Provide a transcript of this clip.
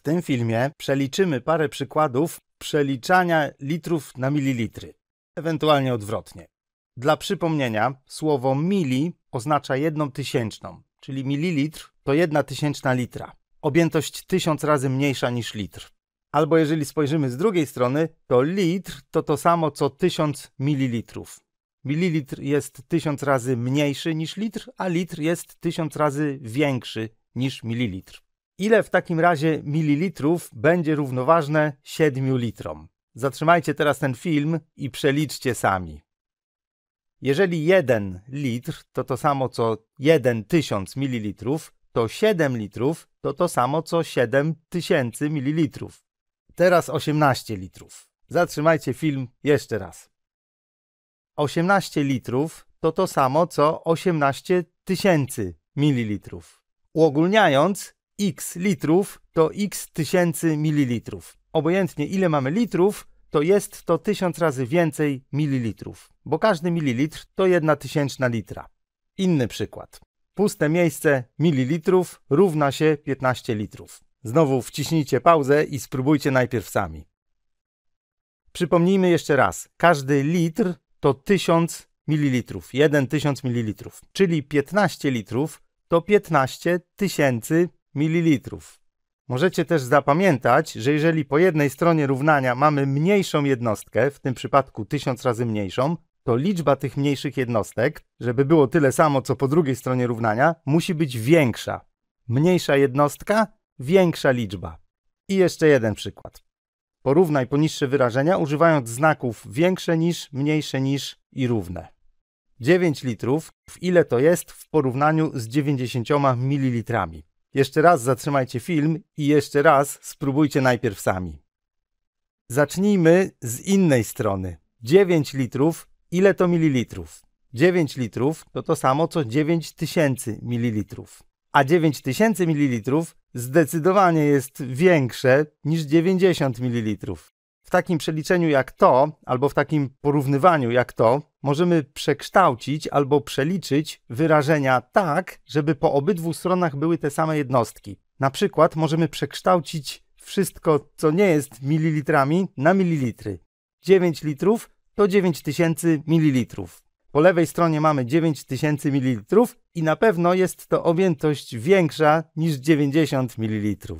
W tym filmie przeliczymy parę przykładów przeliczania litrów na mililitry, ewentualnie odwrotnie. Dla przypomnienia, słowo mili oznacza jedną tysięczną, czyli mililitr to jedna tysięczna litra. Objętość tysiąc razy mniejsza niż litr. Albo jeżeli spojrzymy z drugiej strony, to litr to to samo co tysiąc mililitrów. Mililitr jest tysiąc razy mniejszy niż litr, a litr jest tysiąc razy większy niż mililitr. Ile w takim razie mililitrów będzie równoważne 7 litrom? Zatrzymajcie teraz ten film i przeliczcie sami. Jeżeli 1 litr to to samo co 1000 ml, to 7 litrów to to samo co 7000 ml. Teraz 18 litrów. Zatrzymajcie film jeszcze raz. 18 litrów to to samo co 18 tysięcy mililitrów. Uogólniając, x litrów to x tysięcy mililitrów. Obojętnie ile mamy litrów, to jest to tysiąc razy więcej mililitrów, bo każdy mililitr to jedna tysięczna litra. Inny przykład. Puste miejsce mililitrów równa się 15 litrów. Znowu wciśnijcie pauzę i spróbujcie najpierw sami. Przypomnijmy jeszcze raz. Każdy litr to 1000 mililitrów, 1000 mililitrów, czyli 15 litrów to 15 tysięcy ml. Możecie też zapamiętać, że jeżeli po jednej stronie równania mamy mniejszą jednostkę, w tym przypadku 1000 razy mniejszą, to liczba tych mniejszych jednostek, żeby było tyle samo co po drugiej stronie równania, musi być większa. Mniejsza jednostka, większa liczba. I jeszcze jeden przykład. Porównaj poniższe wyrażenia używając znaków większe niż, mniejsze niż i równe. 9 litrów, w ile to jest w porównaniu z 90 mililitrami? Jeszcze raz zatrzymajcie film i jeszcze raz spróbujcie najpierw sami. Zacznijmy z innej strony. 9 litrów, ile to mililitrów? 9 litrów to to samo co 9000 mililitrów. A 9000 mililitrów zdecydowanie jest większe niż 90 mililitrów. W takim przeliczeniu jak to, albo w takim porównywaniu jak to, możemy przekształcić albo przeliczyć wyrażenia tak, żeby po obydwu stronach były te same jednostki. Na przykład możemy przekształcić wszystko, co nie jest mililitrami, na mililitry. 9 litrów to 9000 mililitrów. Po lewej stronie mamy 9000 ml i na pewno jest to objętość większa niż 90 ml.